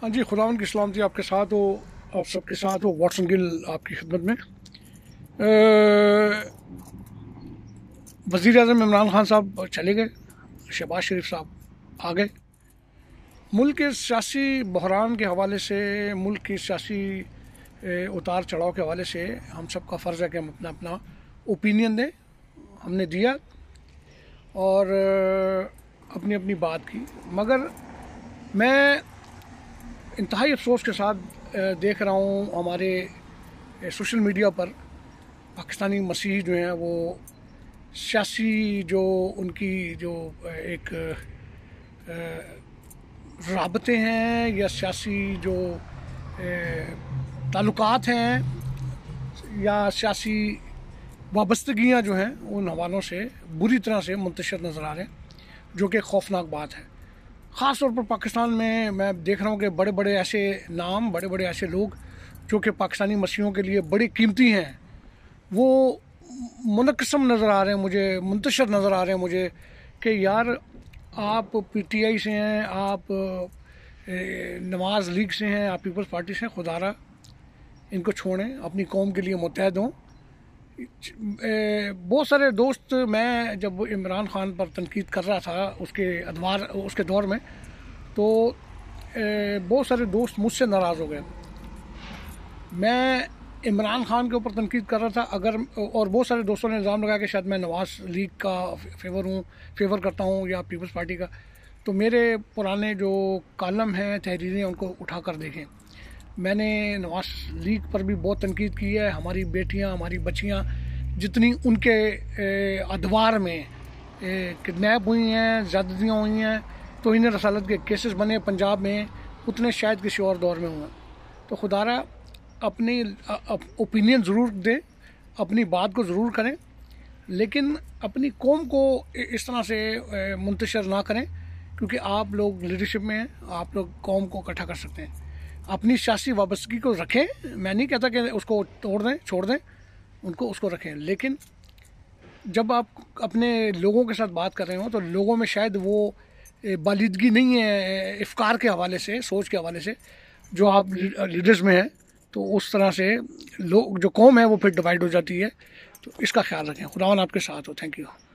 हाँ जी खुदा की सलामती आपके साथ हो आप सबके साथ हो वाटसन गिल आपकी खिदमत में वज़ी अजम इमरान ख़ान साहब चले गए शहबाज शरीफ साहब आ गए मुल्क के सियासी बहरान के हवाले से मुल्क के सियासी उतार चढ़ाव के हवाले से हम सबका फ़र्ज़ है कि हम अपना अपना ओपिनियन दें हमने दिया और अपनी अपनी बात की मगर मैं इंतहाई अफसोस के साथ देख रहा हूँ हमारे सोशल मीडिया पर पाकिस्तानी मसीह जो हैं वो सियासी जो उनकी जो एक रबते हैं या सियासी जो ताल्लुकात हैं या सियासी वाबस्तगियाँ जो हैं उन हवालों से बुरी तरह से मुंतशर नज़र आ रहे हैं जो कि खौफनाक बात है ख़ास तौर पर पाकिस्तान में मैं देख रहा हूँ कि बड़े बड़े ऐसे नाम बड़े बड़े ऐसे लोग जो कि पाकिस्तानी मसीहों के लिए बड़ी कीमती हैं वो मुनकसम नज़र आ रहे हैं मुझे मुंतशर नज़र आ रहे हैं मुझे कि यार आप पीटीआई से हैं आप नवाज़ लीग से हैं आप पीपल्स पार्टी से हैं खुदारा इनको छोड़ें अपनी कौम के लिए मुतहद हों बहुत सारे दोस्त मैं जब इमरान खान पर तनकीद कर रहा था उसके अदवार उसके दौर में तो बहुत सारे दोस्त मुझसे नाराज़ हो गए मैं इमरान खान के ऊपर तनकीद कर रहा था अगर और बहुत सारे दोस्तों ने इल्ज़ाम लगाया कि शायद मैं नवाज़ लीग का फेवर हूँ फेवर करता हूँ या पीपल्स पार्टी का तो मेरे पुराने जो कालम हैं तहरीरें उनको उठा कर देखें मैंने नवाज लीग पर भी बहुत तनकीद की है हमारी बेटियां हमारी बच्चियां जितनी उनके अदवार में किडनैप हुई हैं ज़्यादतियाँ हुई हैं तो इन रसालत के केसेस बने पंजाब में उतने शायद किसी और दौर में हुए तो खुदारा अपनी ओपिनियन ज़रूर दें अपनी बात को ज़रूर करें लेकिन अपनी कौम को इस तरह से मुंतशर ना करें क्योंकि आप लोग लीडरशिप में हैं आप लोग कौम को इकट्ठा कर सकते हैं अपनी सियासी वाबस्तगी को रखें मैं नहीं कहता कि उसको तोड़ दें छोड़ दें उनको उसको रखें लेकिन जब आप अपने लोगों के साथ बात कर रहे हो तो लोगों में शायद वो बालिदगी नहीं है इफकार के हवाले से सोच के हवाले से जो आप लीडर्स में हैं तो उस तरह से लोग जो कौम है वो फिर डिवाइड हो जाती है तो इसका ख्याल रखें खुदा आपके साथ हो थैंक यू